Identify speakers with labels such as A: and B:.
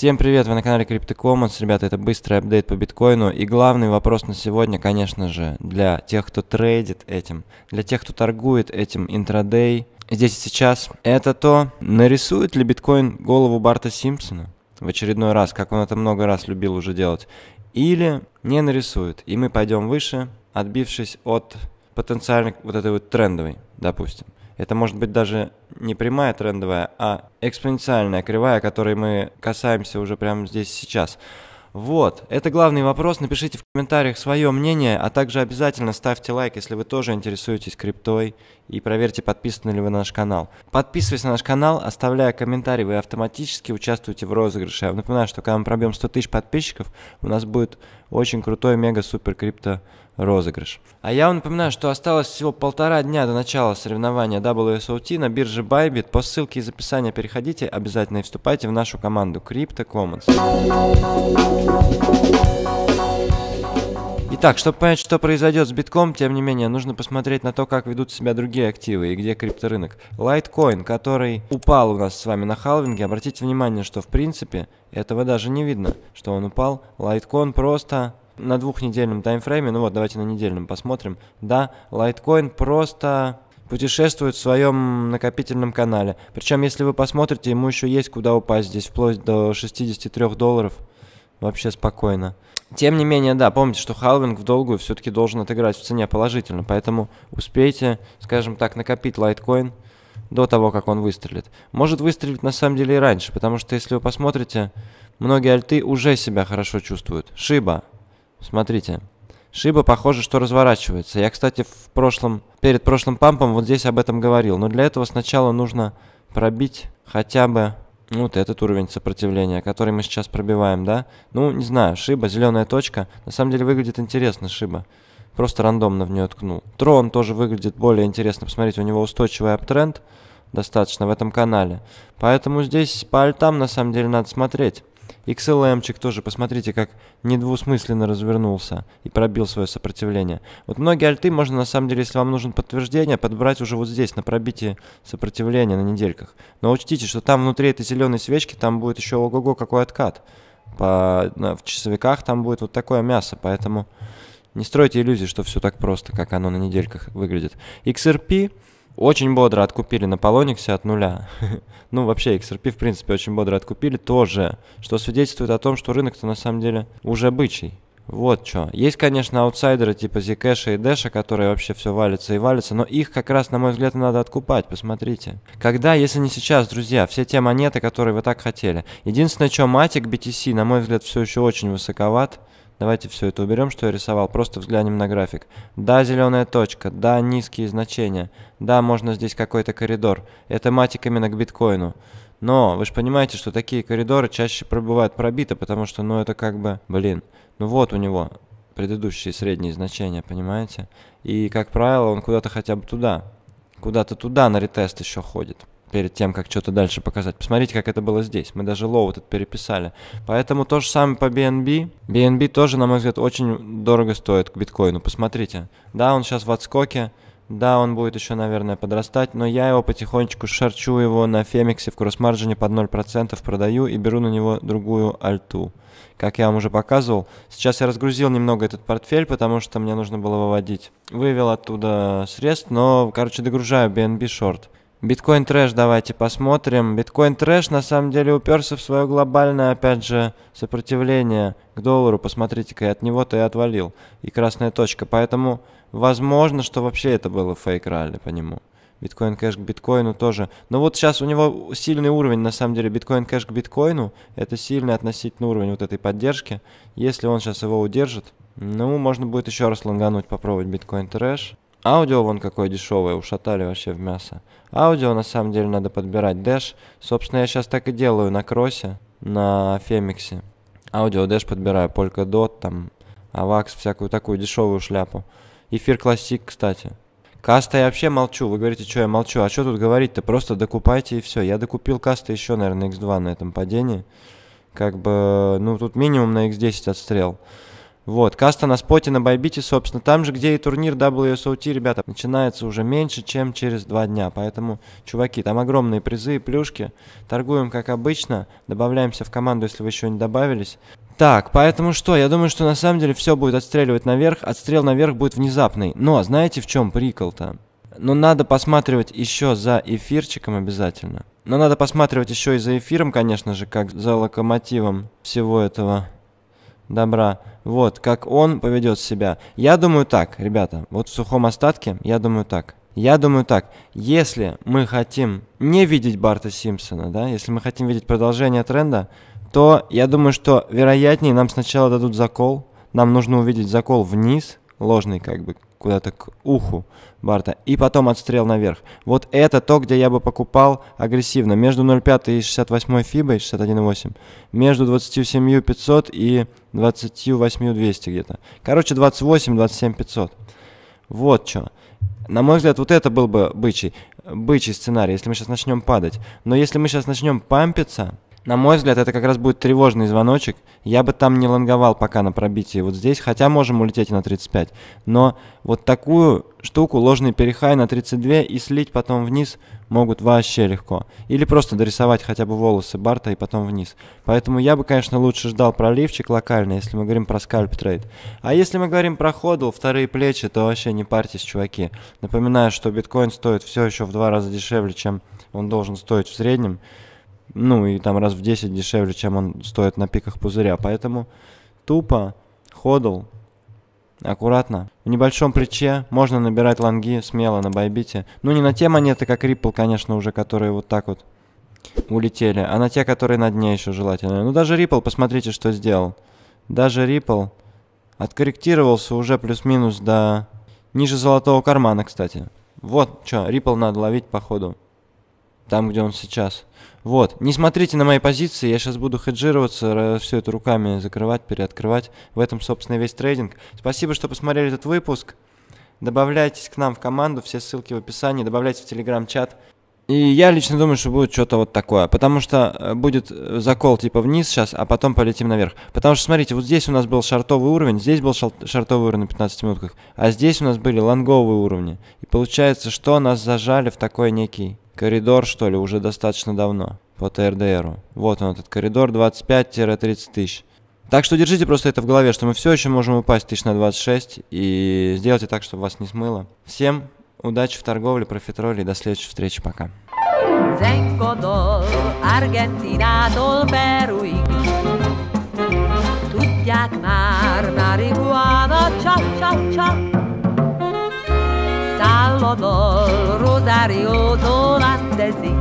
A: Всем привет, вы на канале CryptoCommons, ребята, это быстрый апдейт по биткоину, и главный вопрос на сегодня, конечно же, для тех, кто трейдит этим, для тех, кто торгует этим интрадей, здесь и сейчас, это то, нарисует ли биткоин голову Барта Симпсона в очередной раз, как он это много раз любил уже делать, или не нарисует, и мы пойдем выше, отбившись от потенциально вот этой вот трендовой, допустим. Это может быть даже не прямая трендовая, а экспоненциальная кривая, которой мы касаемся уже прямо здесь сейчас. Вот, это главный вопрос. Напишите в комментариях свое мнение, а также обязательно ставьте лайк, если вы тоже интересуетесь криптой, и проверьте, подписаны ли вы на наш канал. Подписываясь на наш канал, оставляя комментарий, вы автоматически участвуете в розыгрыше. Я напоминаю, что когда мы пробьем 100 тысяч подписчиков, у нас будет очень крутой мега-супер-крипто розыгрыш. А я вам напоминаю, что осталось всего полтора дня до начала соревнования WSOT на бирже Bybit. По ссылке из описания переходите обязательно и вступайте в нашу команду Crypto Commons. Итак, чтобы понять, что произойдет с битком, тем не менее, нужно посмотреть на то, как ведут себя другие активы и где крипторынок. Лайткоин, который упал у нас с вами на халвинге, обратите внимание, что в принципе этого даже не видно, что он упал. Лайткоин просто на двухнедельном таймфрейме, ну вот, давайте на недельном посмотрим. Да, лайткоин просто путешествует в своем накопительном канале. Причем, если вы посмотрите, ему еще есть куда упасть здесь, вплоть до 63 долларов. Вообще спокойно. Тем не менее, да, помните, что халвинг в долгую все-таки должен отыграть в цене положительно, поэтому успейте, скажем так, накопить лайткоин до того, как он выстрелит. Может выстрелить на самом деле и раньше, потому что если вы посмотрите, многие альты уже себя хорошо чувствуют. Шиба, смотрите, Шиба, похоже, что разворачивается. Я, кстати, в прошлом, перед прошлым пампом вот здесь об этом говорил, но для этого сначала нужно пробить хотя бы вот этот уровень сопротивления, который мы сейчас пробиваем, да? Ну, не знаю, шиба, зеленая точка. На самом деле выглядит интересно шиба. Просто рандомно в нее ткнул. Трон тоже выглядит более интересно. Посмотрите, у него устойчивый аптренд достаточно в этом канале. Поэтому здесь по альтам на самом деле надо смотреть. XLM-чик тоже, посмотрите, как недвусмысленно развернулся и пробил свое сопротивление. Вот многие альты можно, на самом деле, если вам нужно подтверждение, подбрать уже вот здесь, на пробитие сопротивления на недельках. Но учтите, что там внутри этой зеленой свечки, там будет еще ого-го какой откат. По, в часовиках там будет вот такое мясо, поэтому не стройте иллюзии, что все так просто, как оно на недельках выглядит. XRP очень бодро откупили на Полониксе от нуля. ну, вообще, XRP, в принципе, очень бодро откупили тоже, что свидетельствует о том, что рынок-то на самом деле уже бычий. Вот что. Есть, конечно, аутсайдеры типа Zcash и Dash, которые вообще все валятся и валятся, но их как раз, на мой взгляд, надо откупать, посмотрите. Когда, если не сейчас, друзья, все те монеты, которые вы так хотели. Единственное, что Matic BTC, на мой взгляд, все еще очень высоковат. Давайте все это уберем, что я рисовал, просто взглянем на график. Да, зеленая точка, да, низкие значения, да, можно здесь какой-то коридор. Это мать именно к биткоину. Но вы же понимаете, что такие коридоры чаще пробывают пробиты, потому что, ну, это как бы, блин, ну вот у него предыдущие средние значения, понимаете? И, как правило, он куда-то хотя бы туда, куда-то туда на ретест еще ходит перед тем, как что-то дальше показать. Посмотрите, как это было здесь. Мы даже лоу этот переписали. Поэтому то же самое по BNB. BNB тоже, на мой взгляд, очень дорого стоит к биткоину. Посмотрите. Да, он сейчас в отскоке. Да, он будет еще, наверное, подрастать, но я его потихонечку шарчу его на Фемиксе в кросс-марджине под 0%, продаю и беру на него другую альту. Как я вам уже показывал, сейчас я разгрузил немного этот портфель, потому что мне нужно было выводить. Вывел оттуда средств, но, короче, догружаю BNB Short. Биткоин трэш давайте посмотрим. Биткоин трэш на самом деле уперся в свое глобальное, опять же, сопротивление к доллару. Посмотрите-ка, и от него-то и отвалил. И красная точка. Поэтому возможно, что вообще это было фейк ралли по нему. Биткоин кэш к биткоину тоже. Но вот сейчас у него сильный уровень, на самом деле, биткоин кэш к биткоину. Это сильный относительно уровень вот этой поддержки. Если он сейчас его удержит, ну, можно будет еще раз лонгануть, попробовать биткоин трэш. Аудио вон какое дешевое, ушатали вообще в мясо. Аудио на самом деле надо подбирать. Дэш, собственно, я сейчас так и делаю на Кросе, на Фемиксе. Аудио Дэш подбираю, Polka дот там, Авакс, всякую такую дешевую шляпу. Эфир Классик, кстати. Каста я вообще молчу. Вы говорите, что я молчу. А что тут говорить-то? Просто докупайте и все. Я докупил каста еще, наверное, X2 на этом падении. Как бы, ну, тут минимум на X10 отстрел. Вот, каста на споте на Байбите, собственно, там же, где и турнир WSOT, ребята, начинается уже меньше, чем через два дня. Поэтому, чуваки, там огромные призы и плюшки. Торгуем, как обычно, добавляемся в команду, если вы еще не добавились. Так, поэтому что? Я думаю, что на самом деле все будет отстреливать наверх, отстрел наверх будет внезапный. Но знаете, в чем прикол-то? Но надо посматривать еще за эфирчиком обязательно. Но надо посматривать еще и за эфиром, конечно же, как за локомотивом всего этого добра. Вот, как он поведет себя. Я думаю так, ребята, вот в сухом остатке, я думаю так. Я думаю так, если мы хотим не видеть Барта Симпсона, да, если мы хотим видеть продолжение тренда, то я думаю, что вероятнее нам сначала дадут закол, нам нужно увидеть закол вниз, ложный как бы, куда-то к уху Барта. И потом отстрел наверх. Вот это то, где я бы покупал агрессивно. Между 0,5 и 68 фибой, 61,8. Между 27 500 и 28 200 где-то. Короче, 28, 27 500. Вот что. На мой взгляд, вот это был бы бычий, бычий сценарий, если мы сейчас начнем падать. Но если мы сейчас начнем пампиться, на мой взгляд, это как раз будет тревожный звоночек. Я бы там не лонговал пока на пробитии вот здесь, хотя можем улететь на 35. Но вот такую штуку, ложный перехай на 32 и слить потом вниз могут вообще легко. Или просто дорисовать хотя бы волосы Барта и потом вниз. Поэтому я бы, конечно, лучше ждал проливчик локально, если мы говорим про скальп трейд. А если мы говорим про ходл, вторые плечи, то вообще не парьтесь, чуваки. Напоминаю, что биткоин стоит все еще в два раза дешевле, чем он должен стоить в среднем ну и там раз в 10 дешевле, чем он стоит на пиках пузыря. Поэтому тупо ходл аккуратно. В небольшом плече можно набирать лонги смело на байбите. Ну, не на те монеты, как Ripple, конечно, уже, которые вот так вот улетели, а на те, которые на дне еще желательно. Ну, даже Ripple, посмотрите, что сделал. Даже Ripple откорректировался уже плюс-минус до... Ниже золотого кармана, кстати. Вот что, Ripple надо ловить, походу там, где он сейчас. Вот, не смотрите на мои позиции, я сейчас буду хеджироваться, все это руками закрывать, переоткрывать. В этом, собственно, весь трейдинг. Спасибо, что посмотрели этот выпуск. Добавляйтесь к нам в команду, все ссылки в описании, добавляйтесь в телеграм-чат. И я лично думаю, что будет что-то вот такое, потому что э, будет э, закол типа вниз сейчас, а потом полетим наверх. Потому что, смотрите, вот здесь у нас был шартовый уровень, здесь был шартовый уровень на 15 минутках, а здесь у нас были лонговые уровни. И получается, что нас зажали в такой некий коридор, что ли, уже достаточно давно по ТРДРу. Вот он, этот коридор, 25-30 тысяч. Так что держите просто это в голове, что мы все еще можем упасть тысяч на 26 и сделайте так, чтобы вас не смыло. Всем удачи в торговле, профитроли и до следующей встречи, пока. Zengodol, Argentinától Peruig Tudják már, marihuana, csak, Rózsáriótól áttezik